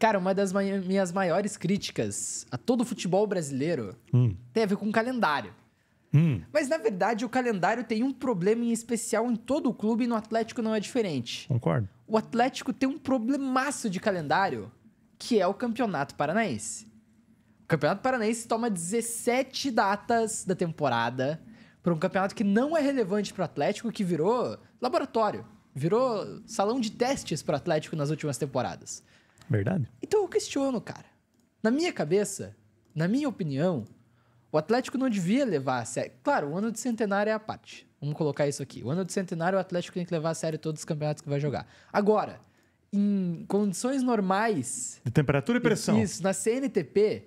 Cara, uma das minhas maiores críticas a todo o futebol brasileiro hum. tem a ver com o calendário. Hum. Mas, na verdade, o calendário tem um problema em especial em todo o clube e no Atlético não é diferente. Concordo. O Atlético tem um problemaço de calendário, que é o Campeonato Paranaense. O Campeonato Paranaense toma 17 datas da temporada para um campeonato que não é relevante para o Atlético, que virou laboratório, virou salão de testes para o Atlético nas últimas temporadas. Verdade. Então eu questiono, cara. Na minha cabeça, na minha opinião, o Atlético não devia levar a sério. Claro, o ano de centenário é a parte. Vamos colocar isso aqui. O ano de centenário, o Atlético tem que levar a sério todos os campeonatos que vai jogar. Agora, em condições normais. De temperatura e pressão. Isso, na CNTP,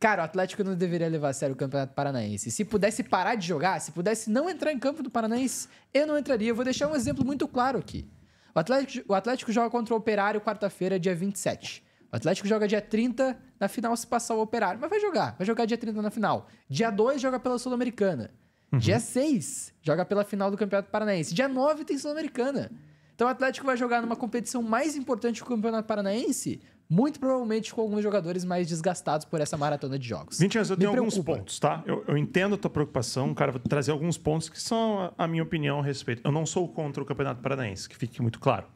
cara, o Atlético não deveria levar a sério o Campeonato Paranaense. Se pudesse parar de jogar, se pudesse não entrar em campo do Paranaense, eu não entraria. Eu vou deixar um exemplo muito claro aqui. O Atlético, o Atlético joga contra o Operário quarta-feira, dia 27. O Atlético joga dia 30 na final se passar o Operário, mas vai jogar, vai jogar dia 30 na final. Dia 2 joga pela Sul-Americana. Uhum. Dia 6 joga pela final do Campeonato Paranaense. Dia 9 tem Sul-Americana. Então o Atlético vai jogar numa competição mais importante que o Campeonato Paranaense muito provavelmente com alguns jogadores mais desgastados por essa maratona de jogos. 20 eu Me tenho preocupa. alguns pontos, tá? Eu, eu, entendo a tua preocupação, cara, vou trazer alguns pontos que são a, a minha opinião a respeito. Eu não sou contra o Campeonato Paranaense, que fique muito claro.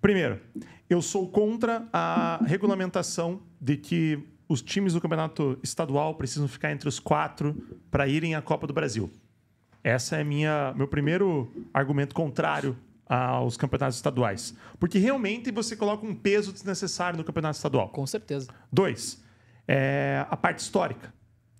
Primeiro, eu sou contra a regulamentação de que os times do campeonato estadual precisam ficar entre os quatro para irem à Copa do Brasil. Essa é minha meu primeiro argumento contrário aos campeonatos estaduais. Porque realmente você coloca um peso desnecessário no campeonato estadual. Com certeza. Dois, é a parte histórica.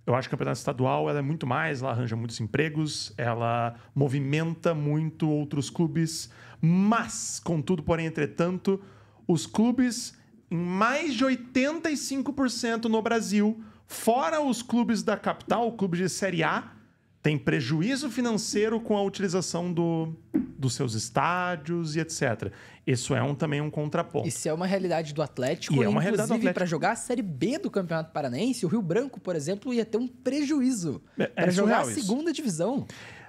Eu acho que o campeonato estadual ela é muito mais, ela arranja muitos empregos, ela movimenta muito outros clubes, mas, contudo, porém, entretanto, os clubes em mais de 85% no Brasil, fora os clubes da capital, clubes de Série A, tem prejuízo financeiro com a utilização do, dos seus estádios e etc. Isso é um, também um contraponto. Isso é uma realidade do Atlético. E é uma realidade do Atlético. para jogar a Série B do Campeonato Paranaense, o Rio Branco, por exemplo, ia ter um prejuízo é, para é jogar a segunda isso. divisão.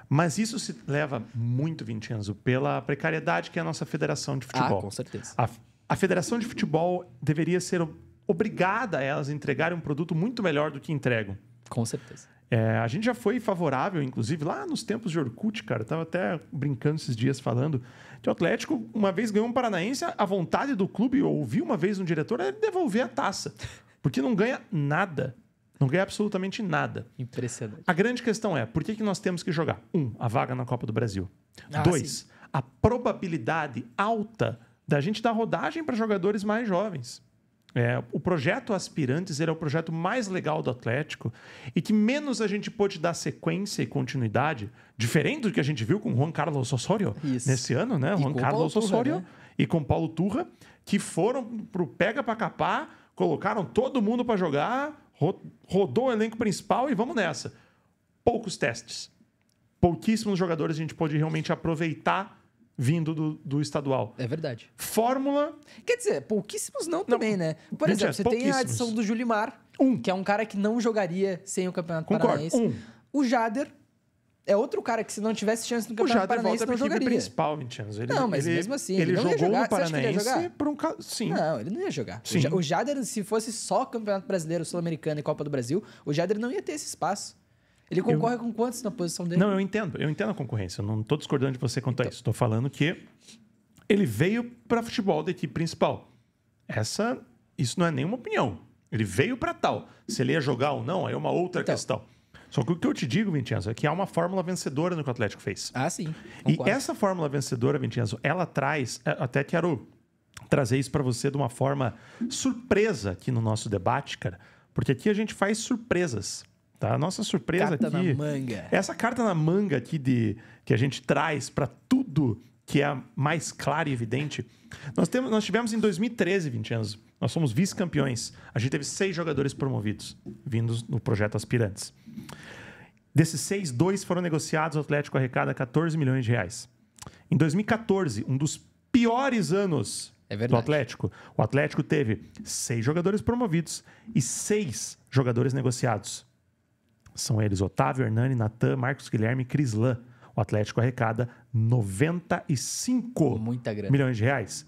Mas isso se leva muito, Vincenzo, pela precariedade que é a nossa federação de futebol. Ah, com certeza. A, a federação de futebol deveria ser obrigada a elas entregarem um produto muito melhor do que entregam. Com certeza. É, a gente já foi favorável, inclusive, lá nos tempos de Orkut, cara. Tava até brincando esses dias falando. Que o Atlético, uma vez ganhou um Paranaense, a vontade do clube, ouvi uma vez um diretor, era é devolver a taça. Porque não ganha nada. Não ganha absolutamente nada. Impressionante. A grande questão é: por que, que nós temos que jogar? Um, a vaga na Copa do Brasil. Ah, Dois, sim. a probabilidade alta da gente dar rodagem para jogadores mais jovens. É, o projeto Aspirantes ele é o projeto mais legal do Atlético e que menos a gente pôde dar sequência e continuidade, diferente do que a gente viu com Juan Carlos Osório Isso. nesse ano, né? E Juan Carlos Turra, Osório né? e com Paulo Turra, que foram pro pega para capar, colocaram todo mundo para jogar, rodou o elenco principal e vamos nessa. Poucos testes. Pouquíssimos jogadores a gente pôde realmente aproveitar vindo do, do estadual. É verdade. Fórmula. Quer dizer, pouquíssimos não, não também, né? Por exemplo, você tem a adição do Julimar, um. que é um cara que não jogaria sem o Campeonato Concordo, Paranaense. Um. O Jader, é outro cara que se não tivesse chance no Campeonato Paranaense não jogaria. principal, Vincenzo. Ele, não, mas ele, mesmo assim, ele, ele jogou jogar. no Paranaense por um caso... Sim. Não, ele não ia jogar. Sim. O Jader, se fosse só Campeonato Brasileiro, Sul-Americano e Copa do Brasil, o Jader não ia ter esse espaço. Ele concorre eu... com quantos na posição dele? Não, eu entendo. Eu entendo a concorrência. Eu não estou discordando de você quanto então. a isso. Estou falando que ele veio para futebol da equipe principal. Essa, isso não é nenhuma opinião. Ele veio para tal. Se ele ia jogar ou não, aí é uma outra então. questão. Só que o que eu te digo, Vincenzo, é que há uma fórmula vencedora no que o Atlético fez. Ah, sim. Concordo. E essa fórmula vencedora, Vincenzo, ela traz, é, até quero trazer isso para você de uma forma surpresa aqui no nosso debate, cara, porque aqui a gente faz surpresas. Tá? A nossa surpresa carta aqui. Na manga. Essa carta na manga aqui de, que a gente traz para tudo que é mais claro e evidente. Nós, temos, nós tivemos em 2013, 20 anos, nós somos vice-campeões. A gente teve seis jogadores promovidos, vindos no projeto Aspirantes. Desses seis, dois foram negociados, o Atlético arrecada 14 milhões de reais. Em 2014, um dos piores anos é do Atlético, o Atlético teve seis jogadores promovidos e seis jogadores negociados. São eles Otávio, Hernani, Natan, Marcos Guilherme e Crislan. O Atlético arrecada 95 milhões de reais.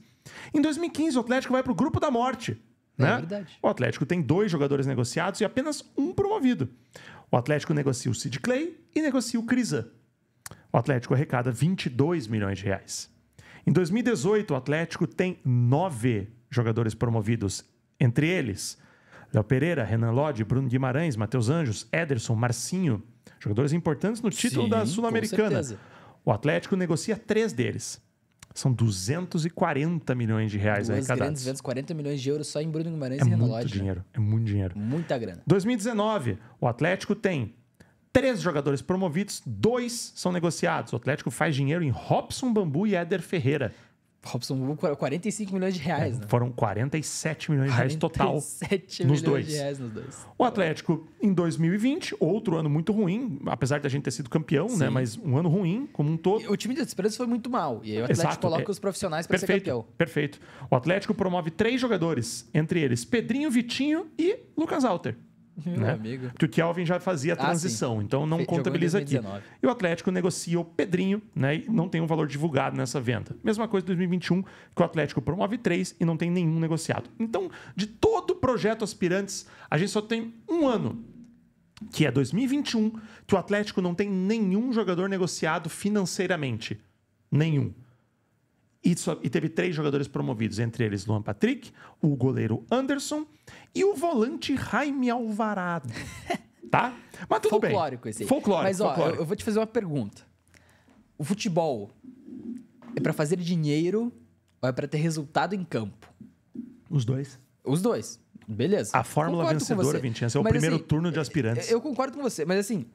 Em 2015, o Atlético vai para o Grupo da Morte. É né? verdade. O Atlético tem dois jogadores negociados e apenas um promovido. O Atlético negocia o Sid Clay e negocia o Crisan. O Atlético arrecada 22 milhões de reais. Em 2018, o Atlético tem nove jogadores promovidos, entre eles Léo Pereira, Renan Lodi, Bruno Guimarães, Matheus Anjos, Ederson, Marcinho. Jogadores importantes no título Sim, da Sul-Americana. O Atlético negocia três deles. São 240 milhões de reais Duas arrecadados. Grandes 240 milhões de euros só em Bruno Guimarães é e Renan Lodge. É muito dinheiro, é muito dinheiro. Muita grana. 2019, o Atlético tem três jogadores promovidos, dois são negociados. O Atlético faz dinheiro em Robson Bambu e Éder Ferreira. Robson Mubu, 45 milhões de reais, é, né? Foram 47 milhões de reais total nos dois. nos dois. O Atlético, em 2020, outro ano muito ruim, apesar da gente ter sido campeão, né, Sim. né? Mas um ano ruim como um todo. E o time de Esperança foi muito mal. E aí o Atlético Exato. coloca é... os profissionais para ser campeão. Perfeito. O Atlético promove três jogadores, entre eles Pedrinho, Vitinho e Lucas Alter. Meu né? amigo. Porque o Kelvin já fazia a ah, transição, ah, então não Fe contabiliza aqui. E o Atlético negocia o Pedrinho, né? E não tem um valor divulgado nessa venda. Mesma coisa em 2021, que o Atlético promove três e não tem nenhum negociado. Então, de todo o projeto aspirantes, a gente só tem um ano que é 2021, que o Atlético não tem nenhum jogador negociado financeiramente. Nenhum. E, só, e, teve três jogadores promovidos, entre eles Luan Patrick, o goleiro Anderson e o volante Jaime Alvarado. tá? Mas tudo folclórico bem. Esse aí. Folclórico Mas, ó, eu vou te fazer uma pergunta. O futebol é para fazer dinheiro ou é para ter resultado em campo? Os dois. Os dois. Beleza. A fórmula concordo vencedora, Vincenzo, é o mas, primeiro assim, turno de é, aspirantes. Eu concordo com você, mas assim,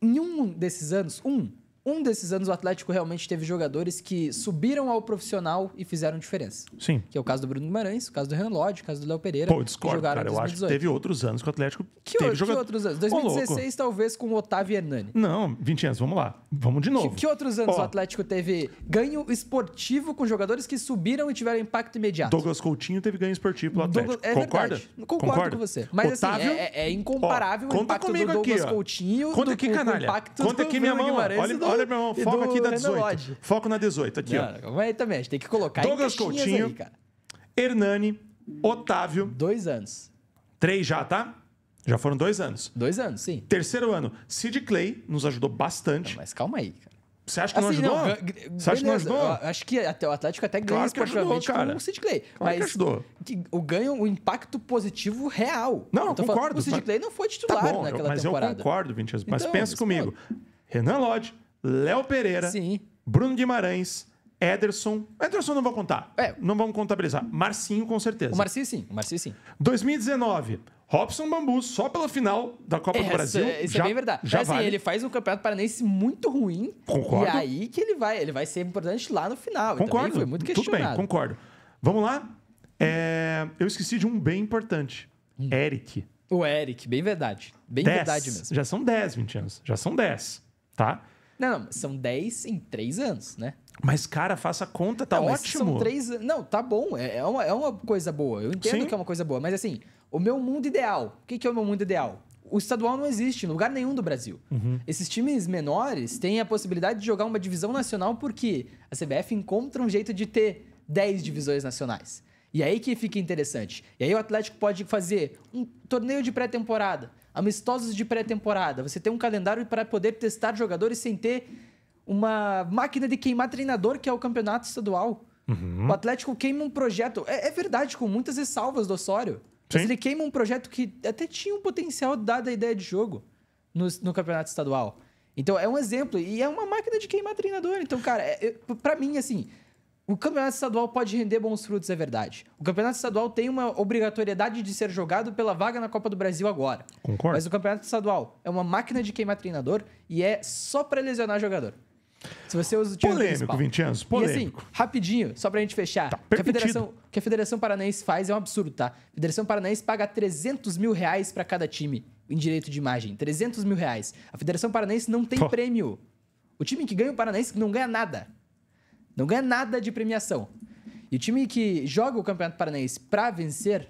em um desses anos, um, um desses anos o Atlético realmente teve jogadores que subiram ao profissional e fizeram diferença. Sim. Que é o caso do Bruno Guimarães, o caso do Renan Lodge, o caso do Léo Pereira. Pô, discordo, cara. 2018. Eu acho que teve outros anos que o Atlético que teve jogadores. outros anos? 2016 talvez com o Otávio Hernani. Não, 20 anos, vamos lá. Vamos de novo. Que, que outros anos o Atlético teve ganho esportivo com jogadores que subiram e tiveram impacto imediato? Douglas Coutinho teve ganho esportivo pelo Atlético. Douglas, é Concorda? Verdade. Concordo Concorda? com você. Mas assim, Otávio, assim, é, é, é incomparável oh, o impacto do Douglas aqui, Coutinho conta do, aqui, canalha. o impacto conta do aqui, minha Bruno mão. Guimarães olha, olha, meu irmão, aqui na 18. Lodge. Foco na 18, aqui, não, ó. Mas também, a gente tem que colocar Douglas Coutinho, aí, cara. Hernani, Otávio. Dois anos. Três já, tá? Já foram dois anos. Dois anos, sim. Terceiro ano, Sid Clay nos ajudou bastante. Não, mas calma aí, cara. Você acha que assim, não ajudou? Não, Você acha que não ajudou? Eu acho que até o Atlético até ganha claro que ajudou, cara. com o Sid Clay. Claro mas que ajudou. o ganho, o impacto positivo real. Não, concordo. Falando, o Sid Clay não foi tá titular tá bom, naquela mas temporada. Mas eu concordo, anos. Mas então, pensa comigo. Renan Lodge, Léo Pereira, Sim. Bruno Guimarães, Ederson. Ederson não vou contar. É. Não vamos contabilizar. Marcinho, com certeza. O Marcinho, sim. O Marcinho, sim. 2019. Robson Bambu, só pela final da Copa Essa, do Brasil. Isso é já, é bem verdade. Já assim, vale. ele faz um campeonato paranense muito ruim. Concordo. E aí que ele vai. Ele vai ser importante lá no final. Concordo. Foi muito questionado. Tudo bem, concordo. Vamos lá? É, eu esqueci de um bem importante. Hum. Eric. O Eric, bem verdade. Bem dez. verdade mesmo. Já são 10, 20 anos. Já são 10, tá? Não, não, são 10 em 3 anos, né? Mas, cara, faça conta, tá não, ótimo. São três... Não, tá bom. É, é, uma, é uma coisa boa. Eu entendo Sim. que é uma coisa boa. Mas, assim, o meu mundo ideal. O que, que é o meu mundo ideal? O estadual não existe em lugar nenhum do Brasil. Uhum. Esses times menores têm a possibilidade de jogar uma divisão nacional porque a CBF encontra um jeito de ter 10 divisões nacionais. E é aí que fica interessante. E aí o Atlético pode fazer um torneio de pré-temporada amistosos de pré-temporada, você ter um calendário para poder testar jogadores sem ter uma máquina de queimar treinador, que é o campeonato estadual. Uhum. O Atlético queima um projeto, é, é verdade, com muitas ressalvas do Osório, mas ele queima um projeto que até tinha um potencial dada a ideia de jogo no, no campeonato estadual. Então é um exemplo, e é uma máquina de queimar treinador. Então, cara, é, para mim, assim, o campeonato estadual pode render bons frutos, é verdade. O campeonato estadual tem uma obrigatoriedade de ser jogado pela vaga na Copa do Brasil agora. Concordo. Mas o campeonato estadual é uma máquina de queimar treinador e é só para lesionar jogador. Se você usa o time Polêmico, Vincenzo, polêmico. E assim, rapidinho, só pra gente fechar. Tá que a Federação, que a Federação Paranaense faz é um absurdo, tá? A Federação Paranaense paga 300 mil reais pra cada time em direito de imagem. 300 mil reais. A Federação Paranaense não tem prêmio. O time que ganha o Paranaense não ganha nada. Não ganha nada de premiação. E o time que joga o Campeonato Paranaense para vencer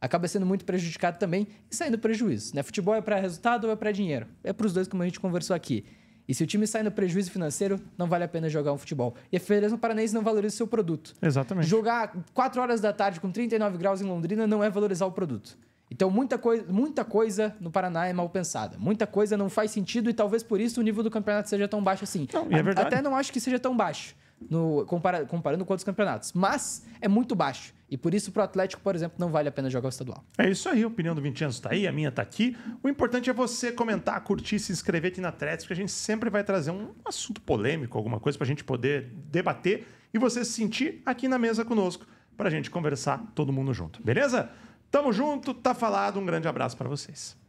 acaba sendo muito prejudicado também e saindo prejuízo. Né? Futebol é para resultado ou é para dinheiro? É para os dois, como a gente conversou aqui. E se o time sai no prejuízo financeiro, não vale a pena jogar um futebol. E a Federação Paranaense não valoriza o seu produto. Exatamente. Jogar 4 horas da tarde com 39 graus em Londrina não é valorizar o produto. Então, muita, coi muita coisa no Paraná é mal pensada. Muita coisa não faz sentido e talvez por isso o nível do campeonato seja tão baixo assim. Não, é verdade. Até não acho que seja tão baixo no, comparando com outros campeonatos. Mas é muito baixo. E por isso, para o Atlético, por exemplo, não vale a pena jogar o estadual. É isso aí, a opinião do Vincenzo está aí, a minha está aqui. O importante é você comentar, curtir, se inscrever aqui na Threads, porque a gente sempre vai trazer um assunto polêmico, alguma coisa para a gente poder debater e você se sentir aqui na mesa conosco, para a gente conversar todo mundo junto, beleza? Tamo junto, tá falado, um grande abraço para vocês.